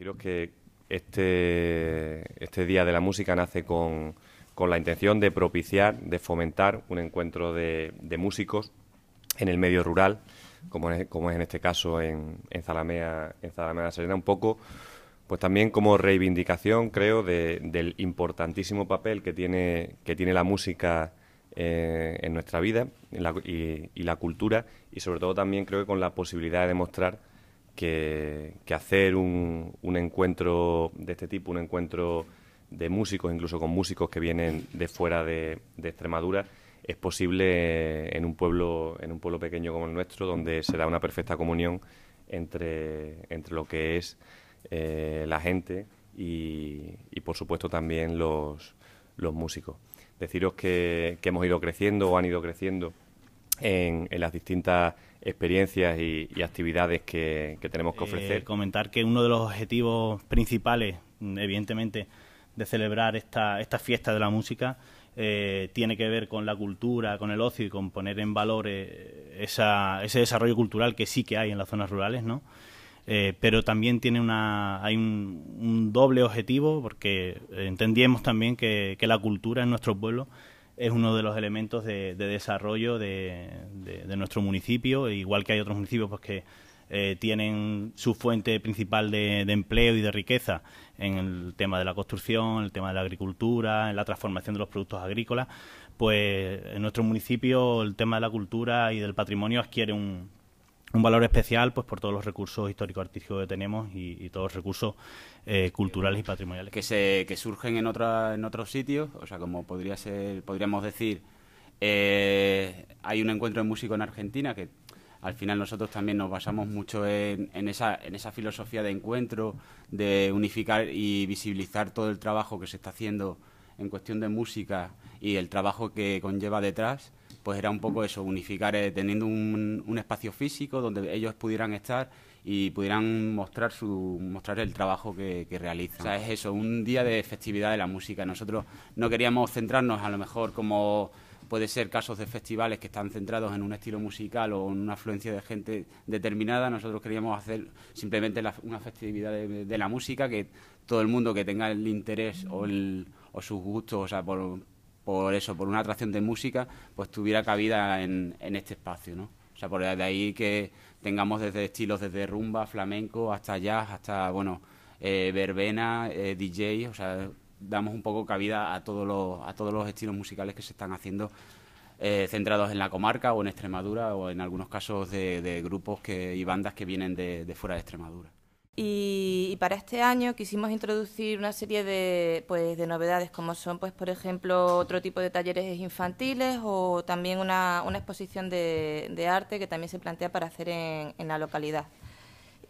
Quiero que este, este Día de la Música nace con, la intención de propiciar, de fomentar un encuentro de, de músicos en el medio rural, como es, como es en este caso en, en Zalamea, en Zalamea Serena, un poco pues también como reivindicación, creo, del importantísimo papel que tiene, que tiene la música eh, en nuestra vida y, y, la cultura, y sobre todo también creo que con la posibilidad de demostrar que, hacer un, un, encuentro de este tipo, un encuentro de músicos, incluso con músicos que vienen de fuera de, Extremadura, es posible en un pueblo, en un pueblo pequeño como el nuestro, donde se da una perfecta comunión entre, lo que es eh, la gente y, por supuesto también los, músicos. Deciros que hemos ido creciendo o han ido creciendo en, las distintas experiencias y, actividades que, tenemos que eh, ofrecer. comentar que uno de los objetivos principales, mm, evidentemente, de celebrar esta, esta fiesta de la música eh, tiene que ver con la cultura, con el ocio y con poner en valor eh, esa, ese desarrollo cultural que sí que hay en las zonas rurales, ¿no? pero también tiene una, hay un, doble objetivo porque entendíamos también que, que la cultura en nuestro pueblos es uno de los elementos de, desarrollo de, nuestro municipio, igual que hay otros municipios pues, que eh, tienen su fuente principal de, empleo y de riqueza en el tema de la construcción, en el tema de la agricultura, en la transformación de los productos agrícolas, pues en nuestro municipio el tema de la cultura y del patrimonio adquiere un, un valor especial pues por todos los recursos históricos artísticos que tenemos y, todos los recursos eh, culturales y patrimoniales que se que surgen en otra, en otros sitios o sea como podría ser podríamos decir eh, hay un encuentro de músicos en Argentina que al final nosotros también nos basamos mucho en, esa, en esa filosofía de encuentro de unificar y visibilizar todo el trabajo que se está haciendo en cuestión de música y el trabajo que conlleva detrás pues era un poco eso, unificar, eh, teniendo un, espacio físico donde ellos pudieran estar y pudieran mostrar su mostrar el trabajo que, realizan. O sea, es eso, un día de festividad de la música. Nosotros no queríamos centrarnos a lo mejor como puede ser casos de festivales que están centrados en un estilo musical o en una afluencia de gente determinada. Nosotros queríamos hacer simplemente una festividad de, la música que todo el mundo que tenga el interés o, o sus gustos, o sea, por, por eso, por una atracción de música, pues tuviera cabida en, este espacio, ¿no? O sea, por de ahí que tengamos desde estilos desde rumba, flamenco, hasta jazz, hasta, bueno, eh, verbena, eh, DJ, o sea, damos un poco cabida a todos los, a todos los estilos musicales que se están haciendo eh, centrados en la comarca o en Extremadura o en algunos casos de, grupos que, y bandas que vienen de, fuera de Extremadura para este año quisimos introducir una serie de, pues, de novedades, como son, pues, por ejemplo, otro tipo de talleres infantiles o también una, exposición de, arte que también se plantea para hacer en, la localidad.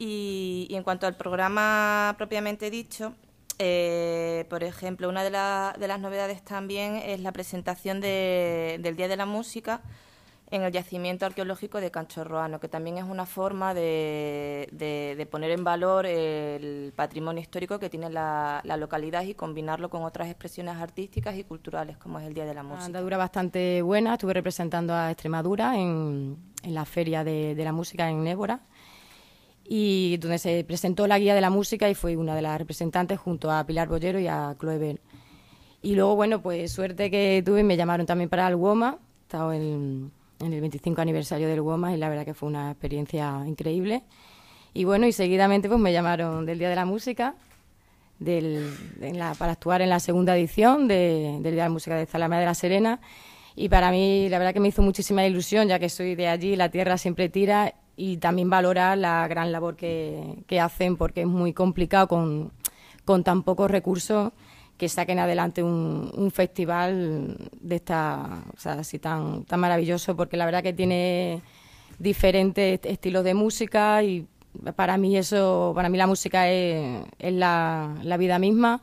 Y, en cuanto al programa propiamente dicho, eh, por ejemplo, una de, las novedades también es la presentación del Día de la Música, en el yacimiento arqueológico de Cancho Roano, que también es una forma de, de, poner en valor el patrimonio histórico que tiene la, localidad y combinarlo con otras expresiones artísticas y culturales, como es el Día de la Música. Una andadura bastante buena, estuve representando a Extremadura en, la Feria de, la Música en Nébora y donde se presentó la guía de la música y fui una de las representantes junto a Pilar Bollero y a Chloe Y luego, bueno, pues suerte que tuve, me llamaron también para el WOMA, estaba en, en el 25 aniversario del WOMA y la verdad que fue una experiencia increíble. Y bueno, y seguidamente pues me llamaron del Día de la Música para actuar en la segunda edición del Día de la Música de Zalamea de la Serena. Y para mí, la verdad que me hizo muchísima ilusión, ya que soy de allí, la tierra siempre tira y también valora la gran labor que, hacen, porque es muy complicado con tan pocos recursos que saquen adelante un, festival de esta, o sea, así tan, tan maravilloso, porque la verdad que tiene diferentes estilos de música y para mí eso, para mí la música es, la vida misma